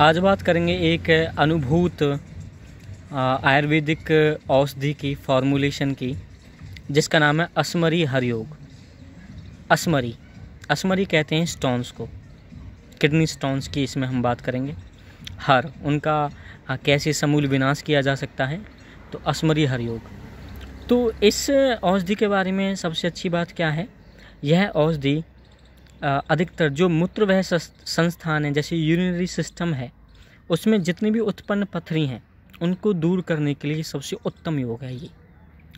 आज बात करेंगे एक अनुभूत आयुर्वेदिक औषधि की फॉर्मूलेशन की जिसका नाम है असमरी हरयोग असमरी असमरी कहते हैं स्टोन्स को किडनी स्टोन्स की इसमें हम बात करेंगे हर उनका कैसे समूल विनाश किया जा सकता है तो असमरी हरयोग तो इस औषधि के बारे में सबसे अच्छी बात क्या है यह औषधि अधिकतर जो मूत्र वह संस्थान है जैसे यूरिनरी सिस्टम है उसमें जितनी भी उत्पन्न पथरी हैं उनको दूर करने के लिए सबसे उत्तम योग है ये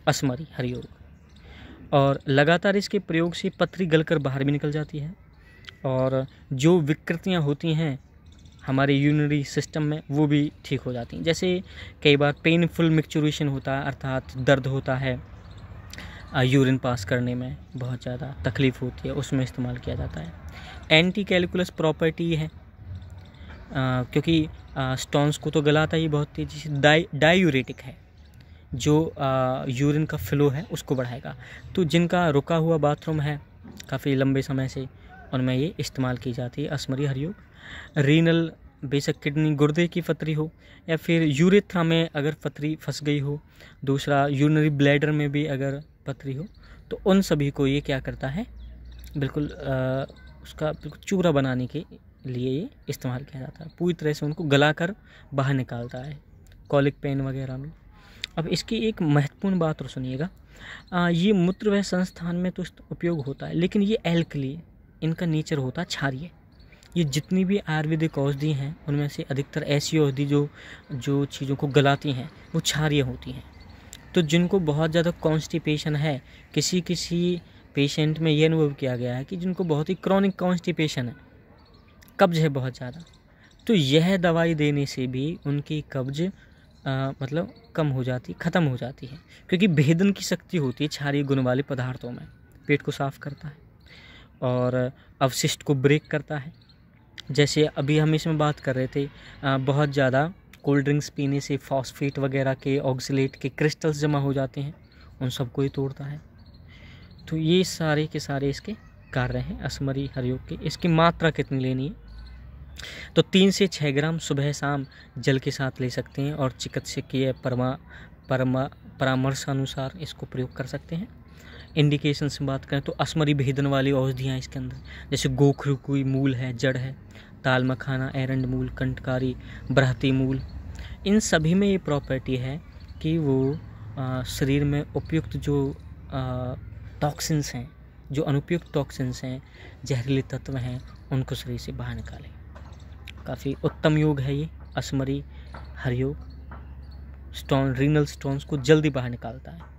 असमरी हरियोग और लगातार इसके प्रयोग से पथरी गलकर बाहर भी निकल जाती है और जो विकृतियाँ होती हैं हमारे यूनरी सिस्टम में वो भी ठीक हो जाती हैं जैसे कई बार पेनफुल मिक्चुरेशन होता है अर्थात दर्द होता है यूरिन पास करने में बहुत ज़्यादा तकलीफ़ होती है उसमें इस्तेमाल किया जाता है एंटी कैलकुलस प्रॉपर्टी है आ, क्योंकि स्टोन्स को तो गलाता ही बहुत तेज़ी से डाई डायूरेटिक है जो यूरिन का फ्लो है उसको बढ़ाएगा तो जिनका रुका हुआ बाथरूम है काफ़ी लंबे समय से उनमें ये इस्तेमाल की जाती है असमरी हरियोग रीनल बेशक किडनी गुर्दे की फतरी हो या फिर यूरेथ्रा में अगर फतरी फंस गई हो दूसरा यूरिनरी ब्लैडर में भी अगर पथरी हो तो उन सभी को ये क्या करता है बिल्कुल आ, उसका बिल्कुल चूरा बनाने के लिए ये इस्तेमाल किया जाता है पूरी तरह से उनको गला कर बाहर निकालता है कॉलिक पेन वगैरह में अब इसकी एक महत्वपूर्ण बात और सुनिएगा ये मूत्र वह संस्थान में तो उपयोग होता है लेकिन ये एल्कली इनका नेचर होता है क्षारिय ये जितनी भी आयुर्वेदिक औषधि हैं उनमें से अधिकतर ऐसी औषधि जो जो चीज़ों को गलाती हैं वो क्षारिय होती हैं तो जिनको बहुत ज़्यादा कॉन्स्टिपेशन है किसी किसी पेशेंट में ये अनुभव किया गया है कि जिनको बहुत ही क्रॉनिक कॉन्स्टिपेशन है कब्ज है बहुत ज़्यादा तो यह दवाई देने से भी उनकी कब्ज आ, मतलब कम हो जाती ख़त्म हो जाती है क्योंकि भेदन की शक्ति होती है क्षारीय गुण वाले पदार्थों में पेट को साफ करता है और अवशिष्ट को ब्रेक करता है जैसे अभी हम इसमें बात कर रहे थे आ, बहुत ज़्यादा कोल्ड ड्रिंक्स पीने से फॉस्फेट वगैरह के ऑक्सीट के क्रिस्टल्स जमा हो जाते हैं उन सबको ही तोड़ता है तो ये सारे के सारे इसके कार्य हैं असमरी हरियोग के इसकी मात्रा कितनी लेनी है तो तीन से छः ग्राम सुबह शाम जल के साथ ले सकते हैं और चिकित्सकीय परमा परमा परामर्श अनुसार इसको प्रयोग कर सकते हैं इंडिकेशन से बात करें तो असमरी भेदन वाली औषधियाँ इसके अंदर जैसे गोखरू कोई मूल है जड़ है ताल मखाना एरंड मूल कंटकारी बरहती मूल इन सभी में ये प्रॉपर्टी है कि वो आ, शरीर में उपयुक्त जो टॉक्सिन्स हैं जो अनुपयुक्त टॉक्सिन्स हैं जहरीले तत्व हैं उनको शरीर से बाहर निकालें काफ़ी उत्तम योग है ये असमरी हरयोग स्टोन रीनल स्टोन्स को जल्दी बाहर निकालता है